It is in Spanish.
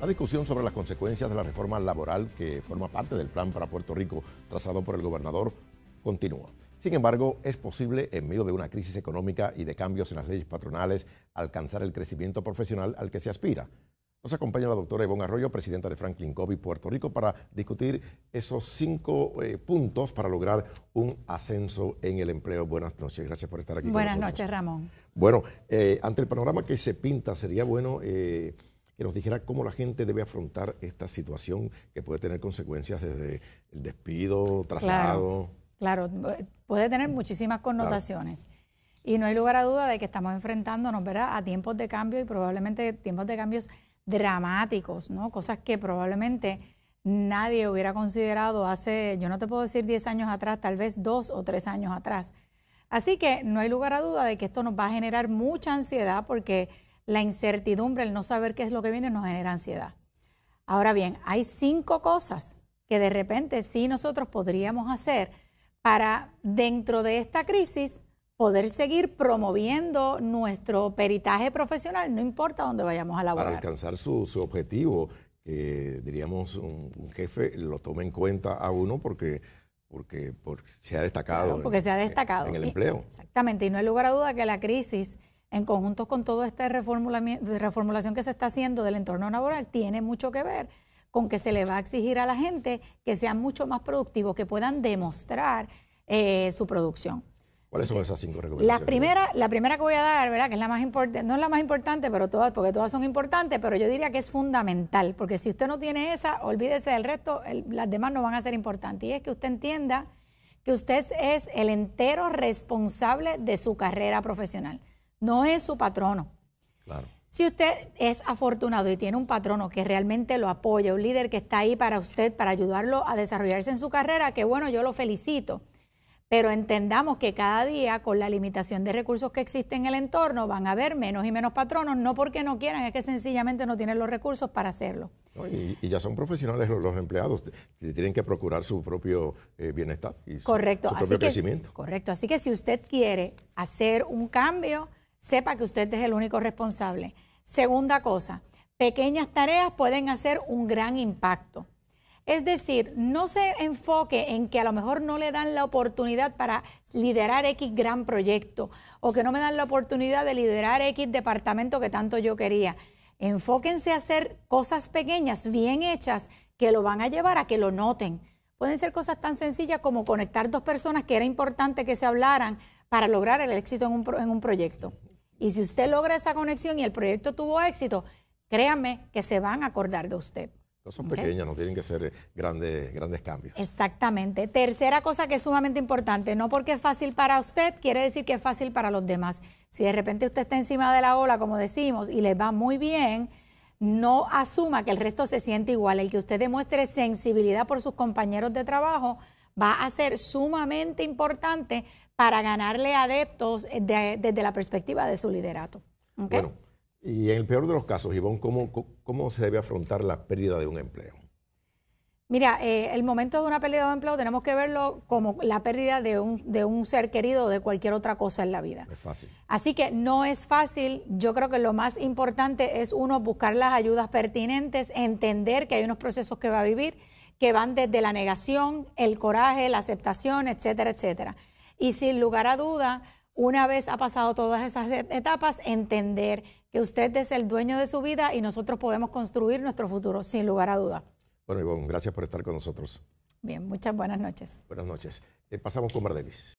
La discusión sobre las consecuencias de la reforma laboral que forma parte del plan para Puerto Rico trazado por el gobernador continúa. Sin embargo, es posible, en medio de una crisis económica y de cambios en las leyes patronales, alcanzar el crecimiento profesional al que se aspira. Nos acompaña la doctora Ivonne Arroyo, presidenta de Franklin Covey Puerto Rico, para discutir esos cinco eh, puntos para lograr un ascenso en el empleo. Buenas noches, gracias por estar aquí. Buenas noches, Ramón. Bueno, eh, ante el panorama que se pinta, sería bueno... Eh, que nos dijera cómo la gente debe afrontar esta situación que puede tener consecuencias desde el despido, traslado. Claro, puede tener muchísimas connotaciones. Y no hay lugar a duda de que estamos enfrentándonos ¿verdad? a tiempos de cambio y probablemente tiempos de cambios dramáticos, ¿no? Cosas que probablemente nadie hubiera considerado hace, yo no te puedo decir 10 años atrás, tal vez dos o tres años atrás. Así que no hay lugar a duda de que esto nos va a generar mucha ansiedad porque la incertidumbre, el no saber qué es lo que viene, nos genera ansiedad. Ahora bien, hay cinco cosas que de repente sí nosotros podríamos hacer para dentro de esta crisis poder seguir promoviendo nuestro peritaje profesional, no importa dónde vayamos a laborar. Para alcanzar su, objetivo, diríamos, un, jefe lo tome en cuenta a uno porque, porque, se ha destacado. porque en, se ha destacado. En el empleo. exactamente, y no hay lugar a duda que la crisis en conjunto con toda esta reformulación que se está haciendo del entorno laboral, tiene mucho que ver con que se le va a exigir a la gente que sea mucho más productivo, que puedan demostrar eh, su producción. ¿Cuáles son esas cinco recomendaciones? La primera, la primera que voy a dar, ¿verdad? Que es la más importante, no es la más importante, pero todas, porque todas son importantes, pero yo diría que es fundamental, porque si usted no tiene esa, olvídese del resto, las demás no van a ser importantes. Y es que usted entienda que usted es el entero responsable de su carrera profesional no es su patrono. Claro. Si usted es afortunado y tiene un patrono que realmente lo apoya, un líder que está ahí para usted, para ayudarlo a desarrollarse en su carrera, que bueno, yo lo felicito. Pero entendamos que cada día, con la limitación de recursos que existe en el entorno, van a haber menos y menos patronos, no porque no quieran, es que sencillamente no tienen los recursos para hacerlo. y, ya son profesionales los, empleados, tienen que procurar su propio eh, bienestar y correcto, su, propio crecimiento. correcto, así que si usted quiere hacer un cambio, sepa que usted es el único responsable. Segunda cosa, pequeñas tareas pueden hacer un gran impacto. Es decir, no se enfoque en que a lo mejor no le dan la oportunidad para liderar X gran proyecto o que no me dan la oportunidad de liderar X departamento que tanto yo quería. Enfóquense a hacer cosas pequeñas, bien hechas, que lo van a llevar a que lo noten. Pueden ser cosas tan sencillas como conectar dos personas que era importante que se hablaran para lograr el éxito en un, en un proyecto. Y si usted logra esa conexión y el proyecto tuvo éxito, créanme que se van a acordar de usted. No son pequeñas, no tienen que ser eh, grandes, grandes cambios. Exactamente. Tercera cosa que es sumamente importante, no porque es fácil para usted, quiere decir que es fácil para los demás. Si de repente usted está encima de la ola, como decimos, y le va muy bien, no asuma que el resto se siente igual. El que usted demuestre sensibilidad por sus compañeros de trabajo va a ser sumamente importante para ganarle adeptos desde la perspectiva de su liderato. Bueno, y en el peor de los casos, Ivonne, ¿cómo, se debe afrontar la pérdida de un empleo? Mira, eh, el momento de una pérdida de empleo tenemos que verlo como la pérdida de un, de un ser querido o de cualquier otra cosa en la vida. Es fácil. Así que no es fácil. Yo creo que lo más importante es uno buscar las ayudas pertinentes, entender que hay unos procesos que va a vivir que van desde la negación, el coraje, la aceptación, etcétera, etcétera. Y sin lugar a duda, una vez ha pasado todas esas etapas, entender que usted es el dueño de su vida y nosotros podemos construir nuestro futuro, sin lugar a duda. Bueno, Ivonne, gracias por estar con nosotros. Bien, muchas buenas noches. Buenas noches. Eh, pasamos con Mardelis.